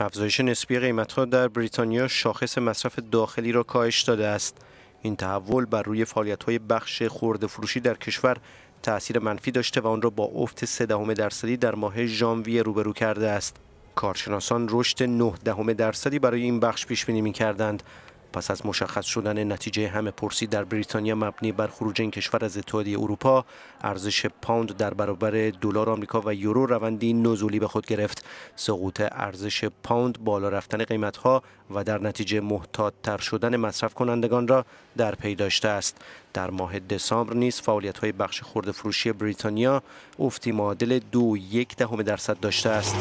افزایش نسبی قیمت ها در بریتانیا شاخص مصرف داخلی را کاهش داده است. این تحول بر روی فعالیت های بخش خورد فروشی در کشور تاثیر منفی داشته و آن را با افت 3 درصدی در ماه ژانویه روبرو کرده است. کارشناسان رشد 9 دهم درصدی برای این بخش پیش بینی می‌کردند پس از مشخص شدن نتیجه همه پرسی در بریتانیا مبنی بر خروج این کشور از اتحادیه اروپا ارزش پوند در برابر دلار آمریکا و یورو روندی نزولی به خود گرفت سقوط ارزش پوند بالا رفتن قیمت ها و در نتیجه تر شدن مصرف کنندگان را در پی داشته است در ماه دسامبر نیز فعالیت های بخش خرده فروشی بریتانیا افتی معادل دو یک دهم درصد داشته است